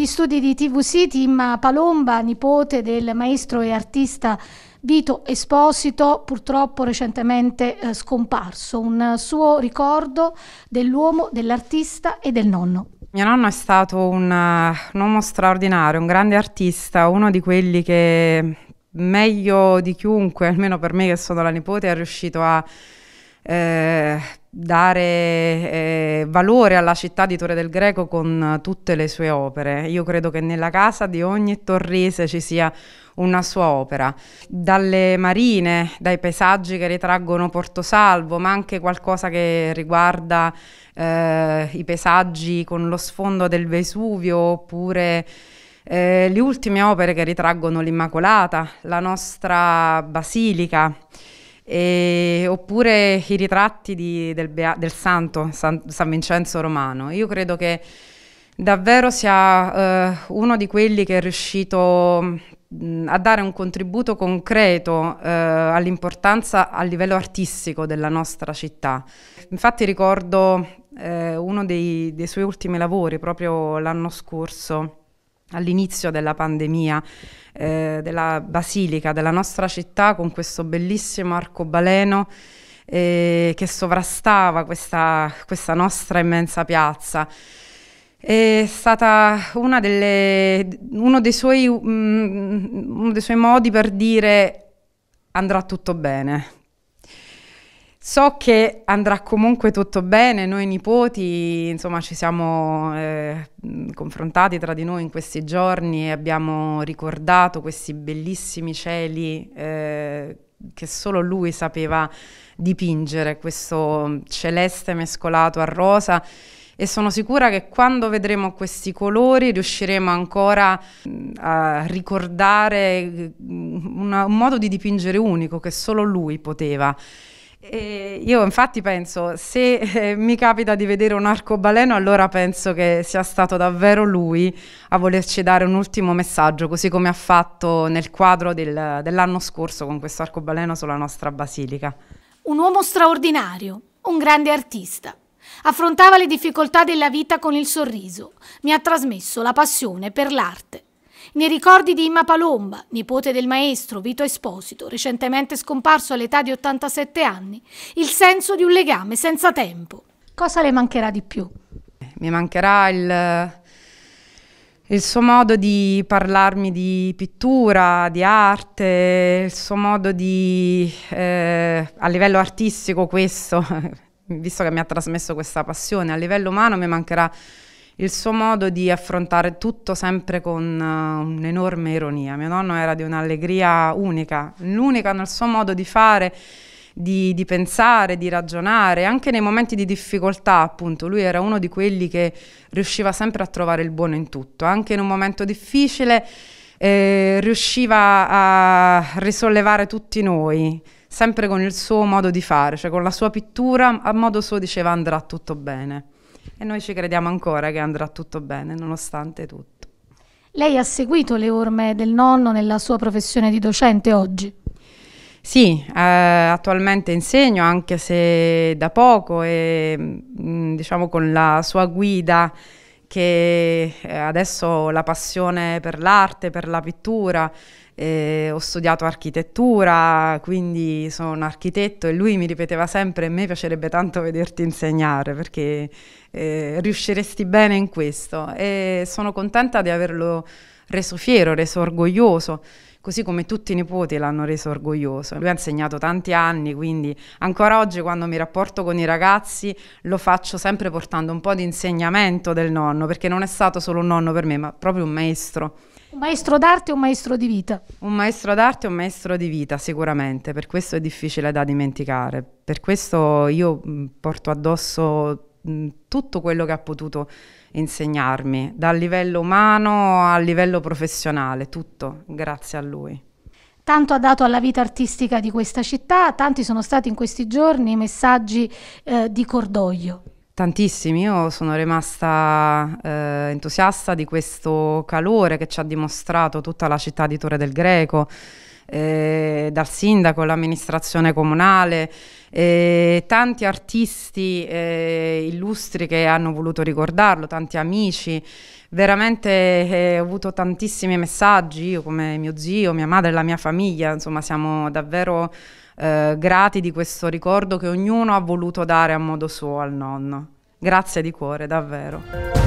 agli studi di TV City, Timma Palomba, nipote del maestro e artista Vito Esposito, purtroppo recentemente eh, scomparso, un suo ricordo dell'uomo, dell'artista e del nonno. Mio nonno è stato un, eh, un uomo straordinario, un grande artista, uno di quelli che meglio di chiunque, almeno per me che sono la nipote, è riuscito a eh, dare eh, valore alla città di Torre del Greco con tutte le sue opere. Io credo che nella casa di ogni torrese ci sia una sua opera, dalle marine, dai paesaggi che ritraggono Porto Salvo, ma anche qualcosa che riguarda eh, i paesaggi con lo sfondo del Vesuvio oppure eh, le ultime opere che ritraggono l'Immacolata, la nostra basilica. E, oppure i ritratti di, del, Bea, del, santo San, San, Vincenzo Romano. Io credo che davvero sia eh, uno di quelli che è riuscito mh, a dare un contributo concreto eh, all'importanza a livello artistico della nostra città. Infatti ricordo eh, uno dei, dei suoi ultimi lavori proprio l'anno scorso all'inizio della pandemia eh, della basilica della nostra città con questo bellissimo arcobaleno eh, che sovrastava questa, questa nostra immensa piazza. È stata delle, uno, dei suoi, um, uno dei suoi modi per dire andrà tutto bene, So che andrà comunque tutto bene, noi nipoti, insomma, ci siamo eh, confrontati tra di noi in questi giorni e abbiamo ricordato questi bellissimi cieli eh, che solo lui sapeva dipingere, questo celeste mescolato a rosa e sono sicura che quando vedremo questi colori riusciremo ancora mm, a ricordare mm, una, un modo di dipingere unico che solo lui poteva. E io infatti penso, se eh, mi capita di vedere un arcobaleno, allora penso che sia stato davvero lui a volerci dare un ultimo messaggio, così come ha fatto nel quadro del, dell'anno scorso con questo arcobaleno sulla nostra basilica. Un uomo straordinario, un grande artista. Affrontava le difficoltà della vita con il sorriso. Mi ha trasmesso la passione per l'arte. Nei ricordi di Imma Palomba, nipote del maestro Vito Esposito, recentemente scomparso all'età di 87 anni, il senso di un legame senza tempo. Cosa le mancherà di più? Mi mancherà il, il suo modo di parlarmi di pittura, di arte, il suo modo di, eh, a livello artistico questo, visto che mi ha trasmesso questa passione, a livello umano mi mancherà il suo modo di affrontare tutto sempre con uh, un'enorme ironia. Mio nonno era di un'allegria unica, l'unica nel suo modo di fare. Di, di, pensare, di ragionare, anche nei momenti di difficoltà, appunto, lui era uno di quelli che riusciva sempre a trovare il buono in tutto, anche in un momento difficile eh, riusciva a risollevare tutti noi, sempre con il suo modo di fare, cioè con la sua pittura, a modo suo diceva andrà tutto bene. E noi ci crediamo ancora che andrà tutto bene, nonostante tutto. Lei ha seguito le orme del nonno nella sua professione di docente oggi? Sì, eh, attualmente insegno anche se da poco e mm, diciamo con la sua guida che eh, adesso ho la passione per l'arte, per la pittura, eh, ho studiato architettura, quindi sono un architetto e lui mi ripeteva sempre, a me piacerebbe tanto vederti insegnare perché eh, riusciresti bene in questo e sono contenta di averlo reso fiero, reso orgoglioso così come tutti i nipoti l'hanno reso orgoglioso. Lui ha insegnato tanti anni, quindi ancora oggi quando mi rapporto con i ragazzi lo faccio sempre portando un po' di insegnamento del nonno, perché non è stato solo un nonno per me, ma proprio un maestro. Un maestro d'arte o un maestro di vita. Un maestro d'arte o un maestro di vita, sicuramente, per questo è difficile da dimenticare. Per questo io porto addosso tutto quello che ha potuto insegnarmi, dal livello umano al livello professionale, tutto grazie a lui. Tanto ha dato alla vita artistica di questa città, tanti sono stati in questi giorni i messaggi eh, di cordoglio. Tantissimi, io sono rimasta eh, entusiasta di questo calore che ci ha dimostrato tutta la città di Torre del Greco, eh, dal sindaco, l'amministrazione comunale, eh, tanti artisti eh, illustri che hanno voluto ricordarlo, tanti amici. Veramente eh, ho avuto tantissimi messaggi, io come mio zio, mia madre, la mia famiglia, insomma siamo davvero eh, grati di questo ricordo che ognuno ha voluto dare a modo suo al nonno. Grazie di cuore, davvero.